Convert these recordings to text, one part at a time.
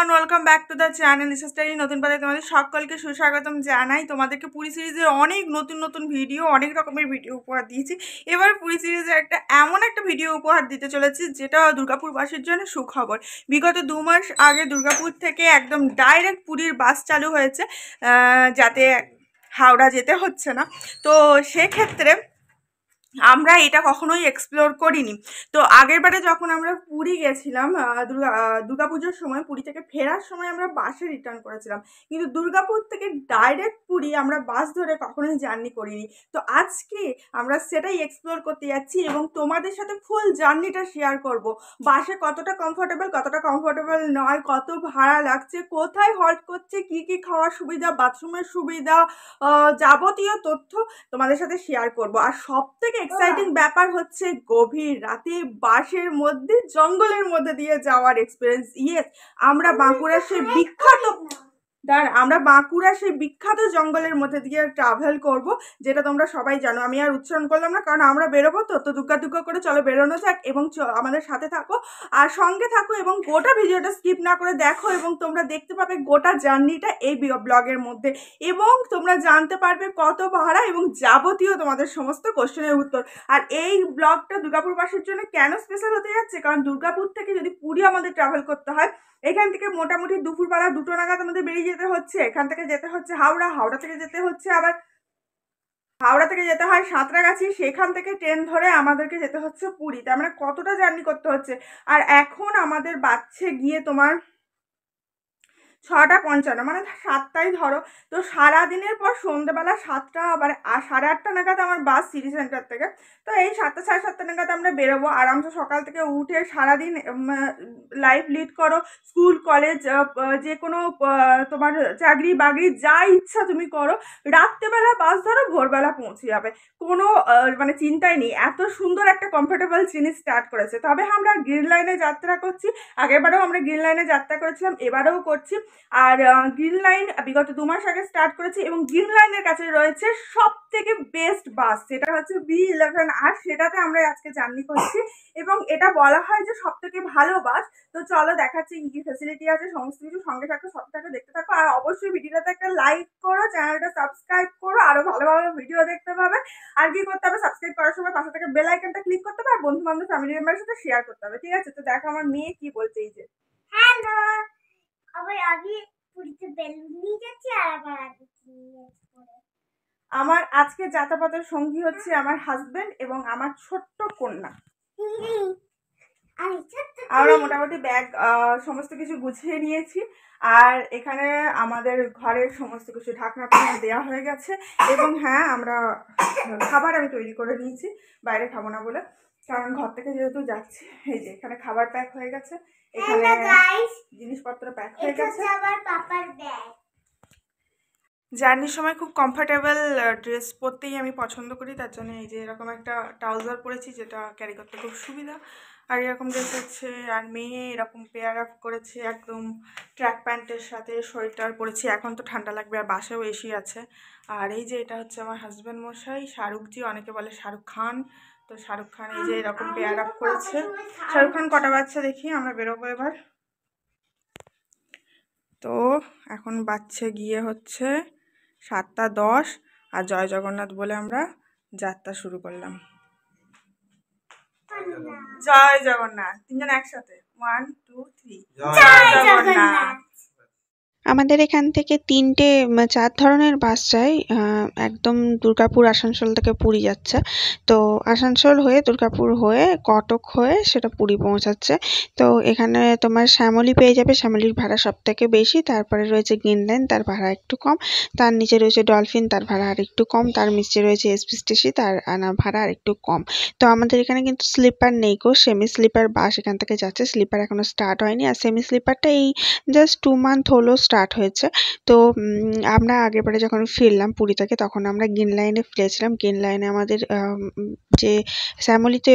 Everyone welcome back to the channel স্টারি নতুন পাতায় তোমাদের সকলকে সুস্বাগতম জানাই তোমাদেরকে পুরী সিরিজের অনেক নতুন নতুন ভিডিও অনেক রকমের ভিডিও উপহার দিয়েছি এবার পুরী সিরিজে একটা এমন একটা ভিডিও উপহার দিতে চলেছি যেটা দুর্গাপুরবাসীর জন্য সুখবর বিগত দু মাস আগে দুর্গাপুর থেকে একদম ডাইরেক্ট পুরীর বাস চালু হয়েছে যাতে হাওড়া যেতে হচ্ছে না তো সেক্ষেত্রে আমরা এটা কখনোই এক্সপ্লোর করিনি তো আগেরবারে যখন আমরা পুরী গেছিলাম দুর্গা পুজোর সময় পুরী থেকে ফেরার সময় আমরা বাসে রিটার্ন করেছিলাম কিন্তু দুর্গাপুর থেকে ডাইরেক্ট পুরী আমরা বাস ধরে কখনোই জার্নি করিনি তো আজকে আমরা সেটাই এক্সপ্লোর করতে যাচ্ছি এবং তোমাদের সাথে ফুল জার্নিটা শেয়ার করব বাসে কতটা কমফোর্টেবল কতটা কমফোর্টেবল নয় কত ভাড়া লাগছে কোথায় হল্ট করছে কি কি খাওয়ার সুবিধা বাথরুমের সুবিধা যাবতীয় তথ্য তোমাদের সাথে শেয়ার করব আর সব থেকে এক্সাইটিং হ্যাঁ। ব্যাপার হচ্ছে গভীর রাতে বাসের মধ্যে জঙ্গলের মধ্যে দিয়ে যাওয়ার এক্সপিরিয়েন্স ইয়েস আমরা বাঁকুড়ার সেই বিখ্যাত তার আমরা বাঁকুড়া সেই বিখ্যাত জঙ্গলের মধ্যে দিয়ে ট্রাভেল করব যেটা তোমরা সবাই জানো আমি আর উচ্চারণ করলাম না কারণ আমরা বেরোবো তো তো দুগ্গা দুগ্গা করে চলো বেরোনো যাক এবং আমাদের সাথে থাকো আর সঙ্গে থাকো এবং গোটা ভিডিওটা স্কিপ না করে দেখো এবং তোমরা দেখতে পাবে গোটা জার্নিটা এই ব্লগের মধ্যে এবং তোমরা জানতে পারবে কত ভাড়া এবং যাবতীয় তোমাদের সমস্ত কোশ্চেনের উত্তর আর এই ব্লগটা দুর্গাপুরবাসীর জন্য কেন স্পেশাল হতে যাচ্ছে কারণ দুর্গাপুর থেকে যদি পুরী আমাদের ট্রাভেল করতে হয় এখান থেকে মোটামুটি দুপুরবেলা দুটো নাগাদ আমাদের বেরিয়ে যেতে হচ্ছে এখান থেকে যেতে হচ্ছে হাওড়া হাওড়া থেকে যেতে হচ্ছে আবার হাওড়া থেকে যেতে হয় সাঁতরাগাছি সেখান থেকে ট্রেন ধরে আমাদেরকে যেতে হচ্ছে পুরী তার মানে কতটা জার্নি করতে হচ্ছে আর এখন আমাদের বাচ্চে গিয়ে তোমার ছটা পঞ্চান্ন মানে সাতটাই ধরো তো সারাদিনের পর সন্ধ্যেবেলা সাতটা আবার সাড়ে আটটা নাগাদ আমার বাস সিটি সেন্টার থেকে তো এই সাতটা সাড়ে সাতটা নাগাদ আমরা বেরোবো আরামসে সকাল থেকে উঠে সারাদিন লাইফ লিড করো স্কুল কলেজ যে কোনো তোমার চাকরি বাকরি যা ইচ্ছা তুমি করো রাত্রেবেলা বাস ধরো ভোরবেলা পৌঁছে যাবে কোনো মানে চিন্তাই নেই এত সুন্দর একটা কমফোর্টেবল জিনিস স্টার্ট করেছে তবে আমরা গ্রিন লাইনে যাত্রা করছি আগেরবারেও আমরা গ্রিন লাইনে যাত্রা করেছিলাম এবারেও করছি আর গ্রিন লাইন বিগত দু মাস আগে স্টার্ট করেছি এবং গ্রিন লাইনের কাছে রয়েছে সব থেকে বেস্ট বাস সেটা হচ্ছে বি ইলেভেন আর সেটাতে আমরা আজকে জার্নি করছি এবং এটা বলা হয় যে সব থেকে ভালো বাস তো চলো দেখাচ্ছি কী ফেসিলিটি আছে সমস্ত কিছু সঙ্গে থাকো সব থাকো দেখতে থাকো আর অবশ্যই ভিডিওটাতে একটা লাইক করো চ্যানেলটা সাবস্ক্রাইব করো আরও ভালো ভালো ভিডিও দেখতে পাবে আর কি করতে হবে সাবস্ক্রাইব করার সময় পাশে থেকে বেল আইকনটা ক্লিক করতে হবে আর বন্ধু বান্ধব ফ্যামিলি মেম্বারের সাথে শেয়ার করতে হবে ঠিক আছে তো দেখো আমার মেয়ে কি বলছে এই যে হ্যালো আবার আমি পুরীতে বেলুন নিয়ে যাচ্ছি আর আমার আগে আমার আজকে যাতাপাতের সঙ্গী হচ্ছে আমার হাজবেন্ড এবং আমার ছোট্ট কন্যা আমরা মোটামুটি ব্যাগ সমস্ত কিছু গুছিয়ে নিয়েছি আর এখানে আমাদের ঘরের সমস্ত কিছু ঢাকনা টাকনা দেওয়া হয়ে গেছে এবং হ্যাঁ আমরা খাবার আমি তৈরি করে নিয়েছি বাইরে খাবো না বলে কারণ ঘর থেকে যেহেতু যাচ্ছি এই যে এখানে খাবার প্যাক হয়ে গেছে এখানে জিনিসপত্র প্যাক হয়ে গেছে জার্নির সময় খুব কমফর্টেবল ড্রেস পরতেই আমি পছন্দ করি তার জন্য এই যে এরকম একটা ট্রাউজার পরেছি যেটা ক্যারি করতে খুব সুবিধা আর এরকম ড্রেস হচ্ছে আর মেয়ে এরকম পেয়ার আপ করেছে একদম ট্র্যাক প্যান্টের সাথে সোয়েটার পরেছি এখন তো ঠান্ডা লাগবে আর বাসেও এসি আছে আর এই যে এটা হচ্ছে আমার হাজব্যান্ড মশাই শাহরুখজি অনেকে বলে শাহরুখ খান তো শাহরুখ খান এই যে এরকম পেয়ার আপ করেছে শাহরুখ খান কটা বাচ্চা দেখি আমরা বেরোবো এবার তো এখন বাচ্চা গিয়ে হচ্ছে সাতটা দশ আর জয় জগন্নাথ বলে আমরা যাত্রা শুরু করলাম জয় জগন্নাথ তিনজন একসাথে ওয়ান টু থ্রি জয় জগন্নাথ আমাদের এখান থেকে তিনটে চার ধরনের বাস যায় একদম দুর্গাপুর আসানসোল থেকে পুরী যাচ্ছে তো আসানসোল হয়ে দুর্গাপুর হয়ে কটক হয়ে সেটা পুরী পৌঁছাচ্ছে তো এখানে তোমার শ্যামলী পেয়ে যাবে শ্যামলির ভাড়া সব থেকে বেশি তারপরে রয়েছে গ্রিনল্যান্ড তার ভাড়া একটু কম তার নিচে রয়েছে ডলফিন তার ভাড়া আর একটু কম তার নিচে রয়েছে এসপি তার তার ভাড়া আর একটু কম তো আমাদের এখানে কিন্তু স্লিপার নেই গো সেমি স্লিপার বাস এখান থেকে যাচ্ছে স্লিপার এখনও স্টার্ট হয়নি আর সেমি স্লিপারটা এই জাস্ট টু মান্থ হলো স্টার্ট স্টার্ট হয়েছে তো আমরা আগেরবারে যখন ফিরলাম পুরী থেকে তখন আমরা গ্রিন লাইনে ফিরেছিলাম গ্রিন লাইনে আমাদের যে শ্যামলিতে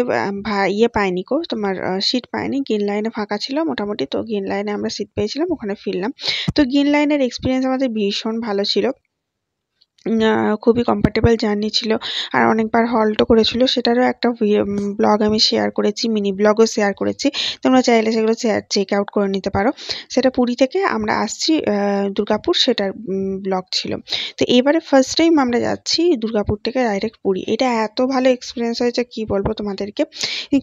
ইয়ে পায়নি কো তোমার সিট পায়নি গ্রিন লাইনে ফাঁকা ছিল মোটামুটি তো গ্রিন লাইনে আমরা সিট পেয়েছিলাম ওখানে ফিরলাম তো গ্রিন লাইনের এক্সপিরিয়েন্স আমাদের ভীষণ ভালো ছিল খুবই কমফর্টেবল জার্নি ছিল আর অনেকবার হল্টও করেছিল সেটারও একটা ব্লগ আমি শেয়ার করেছি মিনি ব্লগও শেয়ার করেছি তোমরা চাইলে সেগুলো শেয়ার চেক আউট করে নিতে পারো সেটা পুরী থেকে আমরা আসছি দুর্গাপুর সেটার ব্লগ ছিল তো এবারে ফার্স্ট টাইম আমরা যাচ্ছি দুর্গাপুর থেকে ডাইরেক্ট পুরী এটা এত ভালো এক্সপিরিয়েন্স হয়েছে কি বলবো তোমাদেরকে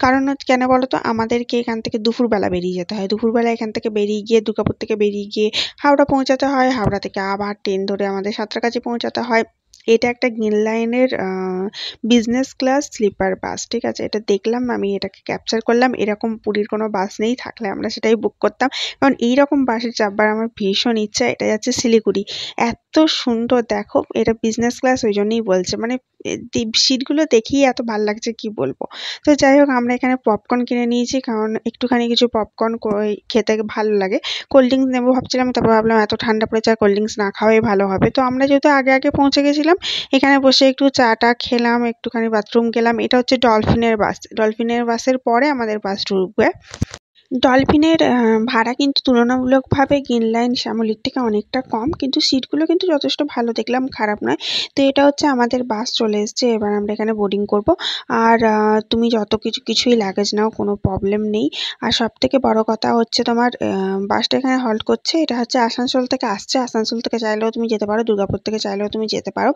কারণ কেন বলো তো আমাদেরকে এখান থেকে দুপুরবেলা বেরিয়ে যেতে হয় দুপুরবেলা এখান থেকে বেরিয়ে গিয়ে দুর্গাপুর থেকে বেরিয়ে গিয়ে হাওড়া পৌঁছাতে হয় হাওড়া থেকে আবার ট্রেন ধরে আমাদের সাঁতরাগাছি পৌঁছাতে হয় হয় এটা একটা গ্রিন লাইনের বিজনেস ক্লাস স্লিপার বাস ঠিক আছে এটা দেখলাম আমি এটাকে ক্যাপচার করলাম এরকম পুরীর কোনো বাস নেই থাকলে আমরা সেটাই বুক করতাম কারণ এইরকম বাসে চাপবার আমার ভীষণ ইচ্ছা এটা যাচ্ছে শিলিগুড়ি এত সুন্দর দেখো এটা বিজনেস ক্লাস ওই জন্যই বলছে মানে সিটগুলো দেখেই এত ভাল লাগছে কি বলবো তো যাই হোক আমরা এখানে পপকর্ন কিনে নিয়েছি কারণ একটুখানি কিছু পপকর্ন খেতে ভালো লাগে কোল্ড ড্রিঙ্কস নেবো ভাবছিলাম তারপর ভাবলাম এত ঠান্ডা পড়েছে আর কোল্ড ড্রিঙ্কস না খাওয়াই ভালো হবে তো আমরা যেহেতু আগে আগে পৌঁছে গেছিলাম এখানে বসে একটু চাটা খেলাম একটুখানি বাথরুম গেলাম এটা হচ্ছে ডলফিনের বাস ডলফিনের বাসের পরে আমাদের বাস ঢুকবে ডলফিনের ভাড়া কিন্তু তুলনামূলকভাবে লাইন শ্যামলির থেকে অনেকটা কম কিন্তু সিটগুলো কিন্তু যথেষ্ট ভালো দেখলাম খারাপ নয় তো এটা হচ্ছে আমাদের বাস চলে এসছে এবার আমরা এখানে বোর্ডিং করব আর তুমি যত কিছু কিছুই লাগেজ নাও কোনো প্রবলেম নেই আর সব থেকে বড় কথা হচ্ছে তোমার বাসটা এখানে হল্ট করছে এটা হচ্ছে আসানসোল থেকে আসছে আসানসোল থেকে চাইলেও তুমি যেতে পারো দুর্গাপুর থেকে চাইলেও তুমি যেতে পারো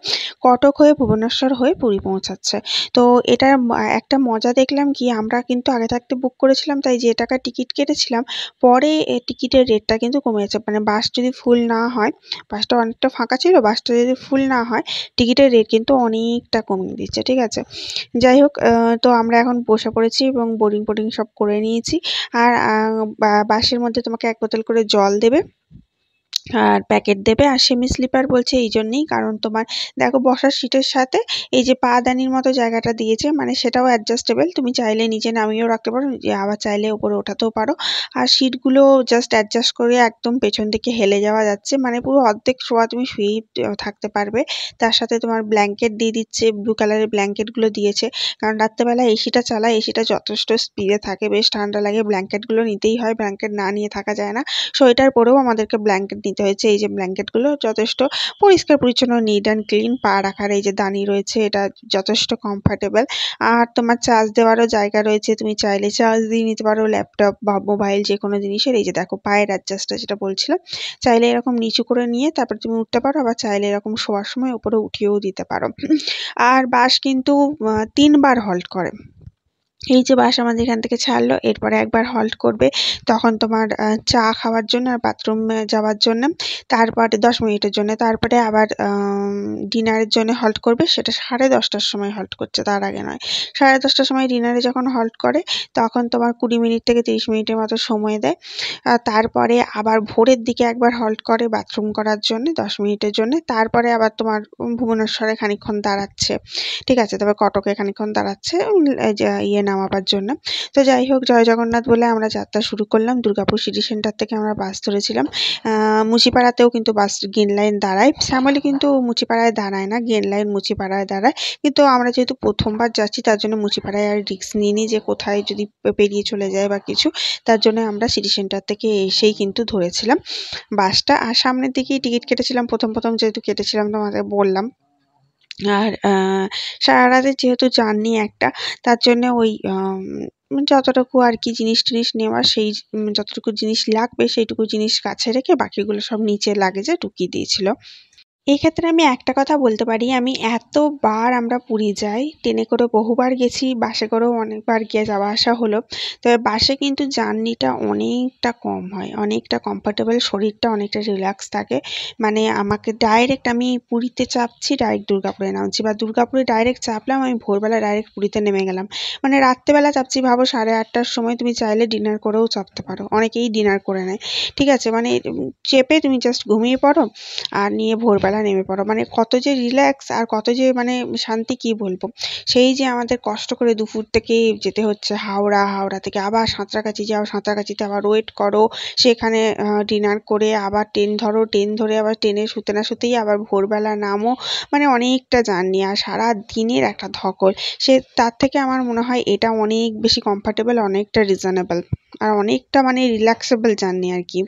কটক হয়ে ভুবনেশ্বর হয়ে পুরী পৌঁছাচ্ছে তো এটার একটা মজা দেখলাম কি আমরা কিন্তু আগে থাকতে বুক করেছিলাম তাই যে টাকা টিকিট টিকিট কেটেছিলাম পরে টিকিটের রেটটা কিন্তু কমে যাচ্ছে মানে বাস যদি ফুল না হয় বাসটা অনেকটা ফাঁকা ছিল বাসটা যদি ফুল না হয় টিকিটের রেট কিন্তু অনেকটা কমিয়ে দিচ্ছে ঠিক আছে যাই হোক তো আমরা এখন বসে পড়েছি এবং বোরিং বোরিং সব করে নিয়েছি আর বাসের মধ্যে তোমাকে এক বোতল করে জল দেবে আর প্যাকেট দেবে আর সেমি স্লিপার বলছে এই জন্যেই কারণ তোমার দেখো বসার সিটের সাথে এই যে পা দানির মতো জায়গাটা দিয়েছে মানে সেটাও অ্যাডজাস্টেবল তুমি চাইলে নিচে নামিয়েও রাখতে পারো আবার চাইলে ওপরে ওঠাতেও পারো আর সিটগুলো জাস্ট অ্যাডজাস্ট করে একদম পেছন দিকে হেলে যাওয়া যাচ্ছে মানে পুরো অর্ধেক শোয়া তুমি শুয়েই থাকতে পারবে তার সাথে তোমার ব্ল্যাঙ্কেট দিয়ে দিচ্ছে ব্লু কালারের ব্ল্যাঙ্কেটগুলো দিয়েছে কারণ রাত্রেবেলা এসিটা চালায় এসিটা যথেষ্ট স্পিডে থাকে বেশ ঠান্ডা লাগে ব্ল্যাঙ্কেটগুলো নিতেই হয় ব্ল্যাঙ্কেট না নিয়ে থাকা যায় না সোয়েটার পরেও আমাদেরকে ব্ল্যাঙ্কেট নিতে নিতে হয়েছে এই যে ব্ল্যাঙ্কেটগুলো যথেষ্ট পরিষ্কার পরিচ্ছন্ন নিট অ্যান্ড ক্লিন পা রাখার এই যে দানি রয়েছে এটা যথেষ্ট কমফর্টেবল আর তোমার চার্জ দেওয়ারও জায়গা রয়েছে তুমি চাইলে চার্জ দিয়ে নিতে পারো ল্যাপটপ বা মোবাইল যে কোনো জিনিসের এই যে দেখো পায়ের অ্যাডজাস্টটা যেটা বলছিল চাইলে এরকম নিচু করে নিয়ে তারপর তুমি উঠতে পারো আবার চাইলে এরকম শোয়ার সময় উপরে উঠিয়েও দিতে পারো আর বাস কিন্তু তিনবার হল্ট করে এই যে বাস আমাদের এখান থেকে ছাড়লো এরপরে একবার হল্ট করবে তখন তোমার চা খাওয়ার জন্য আর বাথরুম যাওয়ার জন্য তারপরে দশ মিনিটের জন্য তারপরে আবার ডিনারের জন্য হল্ট করবে সেটা সাড়ে দশটার সময় হল্ট করছে তার আগে নয় সাড়ে দশটার সময় ডিনারে যখন হল্ট করে তখন তোমার কুড়ি মিনিট থেকে তিরিশ মিনিটের মতো সময় দেয় তারপরে আবার ভোরের দিকে একবার হল্ট করে বাথরুম করার জন্য দশ মিনিটের জন্য তারপরে আবার তোমার ভুবনেশ্বরে খানিক্ষণ দাঁড়াচ্ছে ঠিক আছে তবে কটকে খানিক্ষণ দাঁড়াচ্ছে ইয়ে না নামাবার জন্য তো যাই হোক জয় জগন্নাথ বলে আমরা যাত্রা শুরু করলাম দুর্গাপুর সিটি সেন্টার থেকে আমরা বাস ধরেছিলাম মুচিপাড়াতেও কিন্তু বাস গ্রিন লাইন দাঁড়ায় শ্যামলি কিন্তু মুচিপাড়ায় দাঁড়ায় না গ্রিন লাইন মুচিপাড়ায় দাঁড়ায় কিন্তু আমরা যেহেতু প্রথমবার যাচ্ছি তার জন্য মুচিপাড়ায় আর রিক্স নিয়ে নিই যে কোথায় যদি পেরিয়ে চলে যায় বা কিছু তার জন্য আমরা সিটি সেন্টার থেকে এসেই কিন্তু ধরেছিলাম বাসটা আর সামনের দিকেই টিকিট কেটেছিলাম প্রথম প্রথম যেহেতু কেটেছিলাম তোমাকে বললাম আর সারা রাতে যেহেতু জার্নি একটা তার জন্যে ওই যতটুকু আর কি জিনিস টিনিস নেওয়া সেই যতটুকু জিনিস লাগবে সেইটুকু জিনিস কাছে রেখে বাকিগুলো সব নিচে লাগেজে ঢুকিয়ে দিয়েছিল এক্ষেত্রে আমি একটা কথা বলতে পারি আমি এতবার আমরা পুরী যাই ট্রেনে করে বহুবার গেছি বাসে করেও অনেকবার গিয়ে যাওয়া আসা হলো তবে বাসে কিন্তু জার্নিটা অনেকটা কম হয় অনেকটা কমফর্টেবল শরীরটা অনেকটা রিল্যাক্স থাকে মানে আমাকে ডাইরেক্ট আমি পুরীতে চাপছি ডাইরেক্ট দুর্গাপুরে নামছি বা দুর্গাপুরে ডাইরেক্ট চাপলাম আমি ভোরবেলা ডাইরেক্ট পুরীতে নেমে গেলাম মানে রাত্রেবেলা চাপছি ভাবো সাড়ে আটটার সময় তুমি চাইলে ডিনার করেও চাপতে পারো অনেকেই ডিনার করে নেয় ঠিক আছে মানে চেপে তুমি জাস্ট ঘুমিয়ে পড়ো আর নিয়ে ভোরবেলা খেলা নেমে পড়ো মানে কত যে রিল্যাক্স আর কত যে মানে শান্তি কি বলবো সেই যে আমাদের কষ্ট করে দুপুর থেকে যেতে হচ্ছে হাওড়া হাওড়া থেকে আবার সাঁতরাগাছি যাও সাঁতরাগাছিতে আবার ওয়েট করো সেখানে ডিনার করে আবার ট্রেন ধরো ট্রেন ধরে আবার ট্রেনে শুতে না শুতেই আবার ভোরবেলা নামো মানে অনেকটা জার্নি আর সারা দিনের একটা ধকল সে তার থেকে আমার মনে হয় এটা অনেক বেশি কমফর্টেবল অনেকটা রিজনেবল আর অনেকটা মানে রিল্যাক্সেবল জার্নি আর কি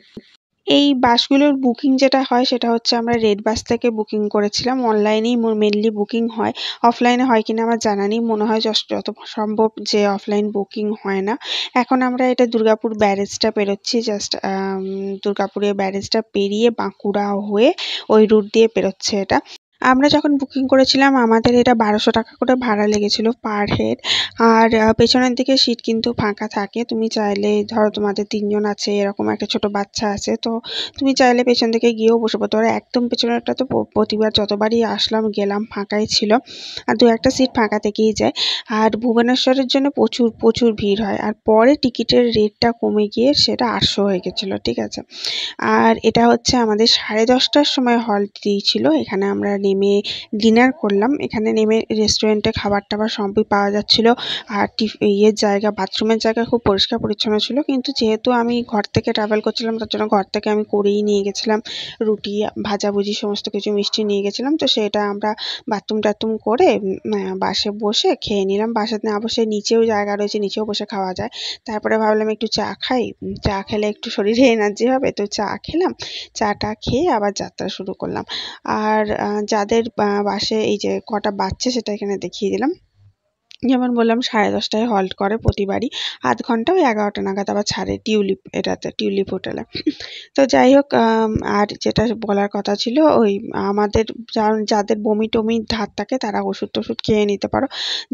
এই বাসগুলোর বুকিং যেটা হয় সেটা হচ্ছে আমরা রেড বাস থেকে বুকিং করেছিলাম অনলাইনেই মেনলি বুকিং হয় অফলাইনে হয় কিনা আমার জানা নেই মনে হয় যত সম্ভব যে অফলাইন বুকিং হয় না এখন আমরা এটা দুর্গাপুর ব্যারেজটা পেরোচ্ছি জাস্ট দুর্গাপুরের ব্যারেজটা পেরিয়ে বাঁকুড়া হয়ে ওই রুট দিয়ে পেরোচ্ছে এটা আমরা যখন বুকিং করেছিলাম আমাদের এটা বারোশো টাকা করে ভাড়া লেগেছিল পার হেড আর পেছনের দিকে সিট কিন্তু ফাঁকা থাকে তুমি চাইলে ধরো তোমাদের তিনজন আছে এরকম একটা ছোট বাচ্চা আছে তো তুমি চাইলে পেছন দিকে গিয়েও বসে পড়তে পারো একদম পেছনেরটা তো প্রতিবার যতবারই আসলাম গেলাম ফাঁকাই ছিল আর দু একটা সিট ফাঁকা থেকেই যায় আর ভুবনেশ্বরের জন্য প্রচুর প্রচুর ভিড় হয় আর পরে টিকিটের রেটটা কমে গিয়ে সেটা আটশো হয়ে গেছিলো ঠিক আছে আর এটা হচ্ছে আমাদের সাড়ে দশটার সময় হল দিয়েছিল এখানে আমরা নেমে ডিনার করলাম এখানে নেমে রেস্টুরেন্টে খাবার টাবার সবই পাওয়া যাচ্ছিল আর ইয়ের জায়গা বাথরুমের জায়গা খুব পরিষ্কার পরিচ্ছন্ন ছিল কিন্তু যেহেতু আমি ঘর থেকে ট্রাভেল করছিলাম তার জন্য ঘর থেকে আমি করেই নিয়ে গেছিলাম রুটি ভাজাভুজি সমস্ত কিছু মিষ্টি নিয়ে গেছিলাম তো সেটা আমরা বাথরুম টাথরুম করে বাসে বসে খেয়ে নিলাম বাসাতে না অবশ্যই নিচেও জায়গা রয়েছে নিচেও বসে খাওয়া যায় তারপরে ভাবলাম একটু চা খাই চা খেলে একটু শরীরে এনার্জি হবে তো চা খেলাম চাটা খেয়ে আবার যাত্রা শুরু করলাম আর যাদের বাসে এই যে কটা বাচ্চা সেটা এখানে দেখিয়ে দিলাম যেমন বললাম সাড়ে দশটায় হল্ট করে প্রতিবারই আধ ঘন্টা ওই এগারোটা নাগাদ আবার ছাড়ে টিউলিপ এটাতে টিউলিপ হোটেলে তো যাই হোক আর যেটা বলার কথা ছিল ওই আমাদের যাদের বমি টমির ধাত থাকে তারা ওষুধ টষুধ খেয়ে নিতে পারো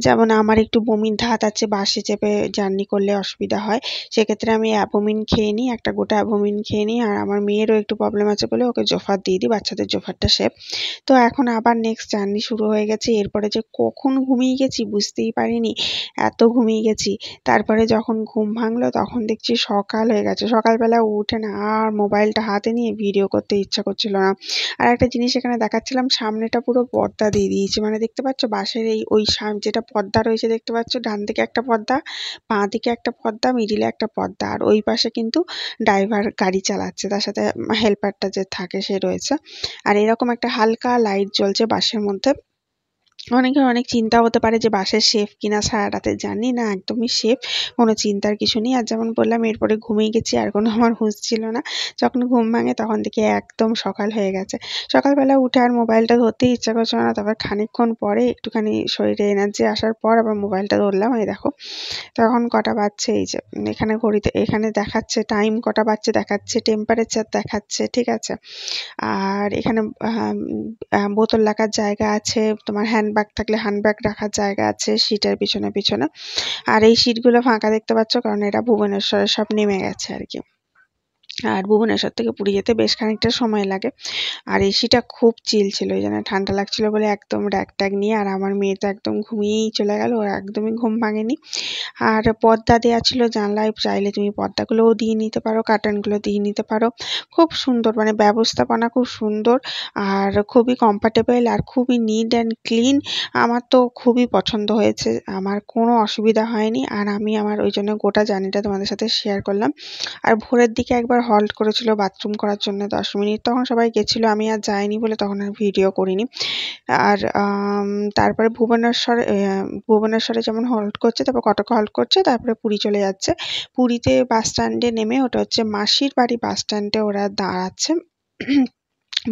যেমন আমার একটু বমির ধাত আছে বাসে চেপে জার্নি করলে অসুবিধা হয় সেক্ষেত্রে আমি অ্যাবোমিন খেয়ে নিই একটা গোটা অ্যাভোমিন খেয়ে নিই আর আমার মেয়েরও একটু প্রবলেম আছে বলে ওকে জোফার দিয়ে দিই বাচ্চাদের জোফারটা শেপ তো এখন আবার নেক্সট জার্নি শুরু হয়ে গেছে এরপরে যে কখন ঘুমিয়ে গেছি বুঝতেই পারিনি এত ঘুমিয়ে গেছি তারপরে যখন ঘুম ভাঙলো তখন দেখছি সকাল হয়ে গেছে সকালবেলা উঠে না আর মোবাইলটা হাতে নিয়ে ভিডিও করতে ইচ্ছা করছিল না আর একটা জিনিস এখানে দেখাচ্ছিলাম সামনেটা পুরো পর্দা দিয়ে দিয়েছি মানে দেখতে পাচ্ছ বাসের এই ওই যেটা পর্দা রয়েছে দেখতে পাচ্ছ ডান দিকে একটা পর্দা বাঁ দিকে একটা পর্দা মিডিলে একটা পর্দা আর ওই পাশে কিন্তু ড্রাইভার গাড়ি চালাচ্ছে তার সাথে হেল্পারটা যে থাকে সে রয়েছে আর এরকম একটা হালকা লাইট জ্বলছে বাসের মধ্যে অনেকের অনেক চিন্তা হতে পারে যে বাসের সেফ কিনা সারা রাতে জানি না একদমই সেফ কোনো চিন্তার কিছু নেই আর যেমন বললাম এরপরে ঘুমিয়ে গেছি আর কোনো আমার হুঁশ ছিল না যখন ঘুম ভাঙে তখন থেকে একদম সকাল হয়ে গেছে সকালবেলা উঠে আর মোবাইলটা ধরতেই ইচ্ছা করছিল না তারপর খানিকক্ষণ পরে একটুখানি শরীরে এনার্জি আসার পর আবার মোবাইলটা ধরলাম এই দেখো তখন কটা বাচ্ছে এই যে এখানে ঘড়িতে এখানে দেখাচ্ছে টাইম কটা বাচ্ছে দেখাচ্ছে টেম্পারেচার দেখাচ্ছে ঠিক আছে আর এখানে বোতল রাখার জায়গা আছে তোমার হ্যান্ড ব্যাগ থাকলে হ্যান্ড ব্যাগ রাখার জায়গা আছে সিটের পিছনে পিছনে আর এই সিটগুলো ফাঁকা দেখতে পাচ্ছ কারণ এরা ভুবনেশ্বরে সব নেমে গেছে আর কি আর ভুবনেশ্বর থেকে পুরী যেতে বেশ খানিকটা সময় লাগে আর এসিটা খুব চিল ছিল ওই জন্য ঠান্ডা লাগছিল বলে একদম র্যাক ট্যাক নিয়ে আর আমার মেয়ে তো একদম ঘুমিয়েই চলে গেল ওর একদমই ঘুম ভাঙেনি আর পর্দা দেওয়া ছিল জানলায় চাইলে তুমি পর্দাগুলোও দিয়ে নিতে পারো কাটনগুলো দিয়ে নিতে পারো খুব সুন্দর মানে ব্যবস্থাপনা খুব সুন্দর আর খুবই কমফর্টেবল আর খুবই নিট অ্যান্ড ক্লিন আমার তো খুবই পছন্দ হয়েছে আমার কোনো অসুবিধা হয়নি আর আমি আমার ওই জন্য গোটা জার্নিটা তোমাদের সাথে শেয়ার করলাম আর ভোরের দিকে একবার হল্ট করেছিল বাথরুম করার জন্য দশ মিনিট তখন সবাই গেছিলো আমি আর যাইনি বলে তখন আর ভিডিও করিনি আর তারপরে ভুবনেশ্বর ভুবনেশ্বরে যেমন হল্ট করছে তারপর কটকে হল্ট করছে তারপরে পুরী চলে যাচ্ছে পুরীতে বাস স্ট্যান্ডে নেমে ওটা হচ্ছে মাসির বাড়ি বাস স্ট্যান্ডে ওরা দাঁড়াচ্ছে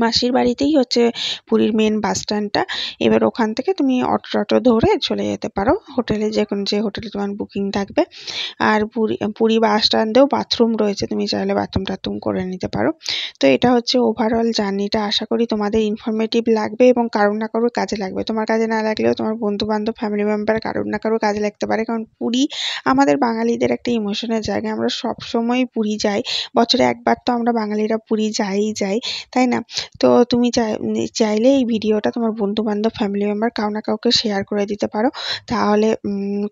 মাসির বাড়িতেই হচ্ছে পুরীর মেন বাস স্ট্যান্ডটা এবার ওখান থেকে তুমি অটো টটো ধরে চলে যেতে পারো হোটেলে যে কোনো যে হোটেলে তোমার বুকিং থাকবে আর পুরী পুরী বাস স্ট্যান্ডেও বাথরুম রয়েছে তুমি চাইলে বাথরুম টাথরুম করে নিতে পারো তো এটা হচ্ছে ওভারঅল জার্নিটা আশা করি তোমাদের ইনফরমেটিভ লাগবে এবং কারোর না কারোর কাজে লাগবে তোমার কাজে না লাগলেও তোমার বন্ধু বান্ধব ফ্যামিলি মেম্বার কারোর না কারোর কাজে লাগতে পারে কারণ পুরী আমাদের বাঙালিদের একটা ইমোশনের জায়গা আমরা সবসময় পুরী যাই বছরে একবার তো আমরা বাঙালিরা পুরী যাই যাই তাই না তো তুমি চাইলে এই ভিডিওটা তোমার বন্ধু বান্ধব ফ্যামিলি মেম্বার কারো না কাউকে শেয়ার করে দিতে পারো তাহলে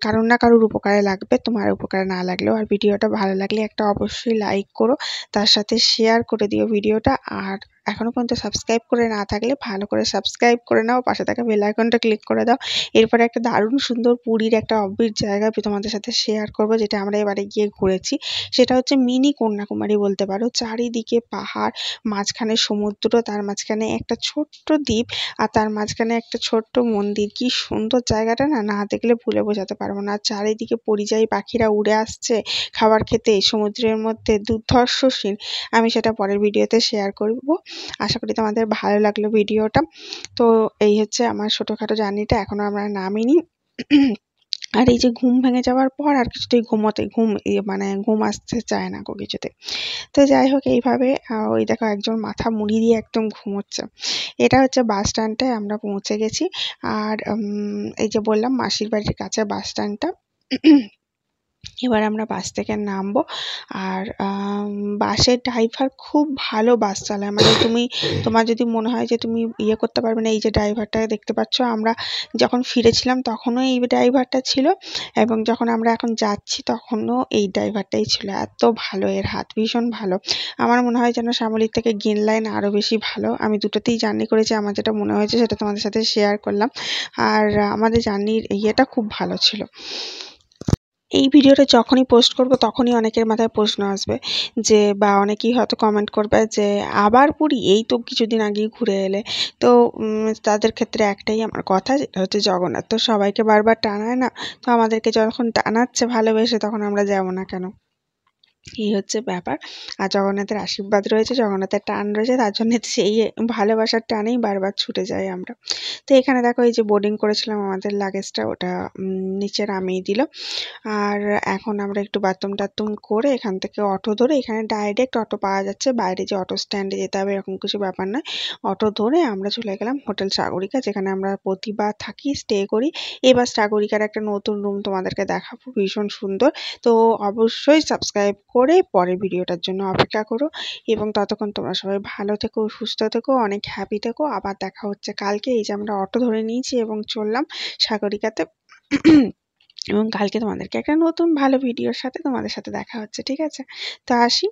কারোর না কারোর উপকারে লাগবে তোমার উপকারে না লাগলেও আর ভিডিওটা ভালো লাগলে একটা অবশ্যই লাইক করো তার সাথে শেয়ার করে দিও ভিডিওটা আর এখনও পর্যন্ত সাবস্ক্রাইব করে না থাকলে ভালো করে সাবস্ক্রাইব করে নাও পাশে থাকা বেল আইকনটা ক্লিক করে দাও এরপরে একটা দারুণ সুন্দর পুরীর একটা অব্বির জায়গা আমি তোমাদের সাথে শেয়ার করব যেটা আমরা এবারে গিয়ে ঘুরেছি সেটা হচ্ছে মিনি কন্যাকুমারী বলতে পারো চারিদিকে পাহাড় মাঝখানে সমুদ্র তার মাঝখানে একটা ছোট্ট দ্বীপ আর তার মাঝখানে একটা ছোট্ট মন্দির কি সুন্দর জায়গাটা না না দেখলে ভুলে বোঝাতে পারবো না আর চারিদিকে পরিযায়ী পাখিরা উড়ে আসছে খাবার খেতে সমুদ্রের মধ্যে দুর্ধর্ষ সিন আমি সেটা পরের ভিডিওতে শেয়ার করবো আশা করি তোমাদের ভালো লাগলো ভিডিওটা তো এই হচ্ছে আমার ছোটোখাটো জার্নিটা এখনও আমরা নামিনি আর এই যে ঘুম ভেঙে যাওয়ার পর আর কিছুতেই ঘুমোতে ঘুম মানে ঘুম আসতে চায় না কো কিছুতে তো যাই হোক এইভাবে ওই দেখো একজন মাথা মুড়ি দিয়ে একদম ঘুমোচ্ছে এটা হচ্ছে বাস স্ট্যান্ডটায় আমরা পৌঁছে গেছি আর এই যে বললাম মাসির বাড়ির কাছে বাস স্ট্যান্ডটা এবার আমরা বাস থেকে নামবো আর বাসের ড্রাইভার খুব ভালো বাস চালায় মানে তুমি তোমার যদি মনে হয় যে তুমি ইয়ে করতে পারবে না এই যে ড্রাইভারটা দেখতে পাচ্ছ আমরা যখন ফিরেছিলাম তখনও এই ড্রাইভারটা ছিল এবং যখন আমরা এখন যাচ্ছি তখনও এই ড্রাইভারটাই ছিল এত ভালো এর হাত ভীষণ ভালো আমার মনে হয় যেন শ্যামলির থেকে গ্রিন লাইন আরও বেশি ভালো আমি দুটোতেই জার্নি করেছি আমার যেটা মনে হয়েছে সেটা তোমাদের সাথে শেয়ার করলাম আর আমাদের জার্নির ইয়েটা খুব ভালো ছিল এই ভিডিওটা যখনই পোস্ট করব তখনই অনেকের মাথায় প্রশ্ন আসবে যে বা অনেকেই হয়তো কমেন্ট করবে যে আবার পুরি এই তো কিছুদিন আগেই ঘুরে এলে তো তাদের ক্ষেত্রে একটাই আমার কথা যেটা হচ্ছে জগন্নাথ তো সবাইকে বারবার টানায় না তো আমাদেরকে যখন টানাচ্ছে ভালোবেসে তখন আমরা যাবো না কেন এই হচ্ছে ব্যাপার আর জগন্নাথের আশীর্বাদ রয়েছে জগন্নাথের টান রয়েছে তার জন্য সেই ভালোবাসার টানেই বারবার ছুটে যাই আমরা তো এখানে দেখো এই যে বোর্ডিং করেছিলাম আমাদের লাগেজটা ওটা নিচে নামিয়ে দিল আর এখন আমরা একটু বাথরুম টাথরুম করে এখান থেকে অটো ধরে এখানে ডাইরেক্ট অটো পাওয়া যাচ্ছে বাইরে যে অটো স্ট্যান্ডে যেতে হবে এরকম কিছু ব্যাপার নয় অটো ধরে আমরা চলে গেলাম হোটেল সাগরিকা যেখানে আমরা প্রতিবার থাকি স্টে করি এবার সাগরিকার একটা নতুন রুম তোমাদেরকে দেখাবো ভীষণ সুন্দর তো অবশ্যই সাবস্ক্রাইব করে পরের ভিডিওটার জন্য অপেক্ষা করো এবং ততক্ষণ তোমরা সবাই ভালো থেকো সুস্থ থেকো অনেক হ্যাপি থেকো আবার দেখা হচ্ছে কালকে এই যে আমরা অটো ধরে নিয়েছি এবং চললাম সাগরিকাতে এবং কালকে তোমাদেরকে একটা নতুন ভালো ভিডিওর সাথে তোমাদের সাথে দেখা হচ্ছে ঠিক আছে তো আসি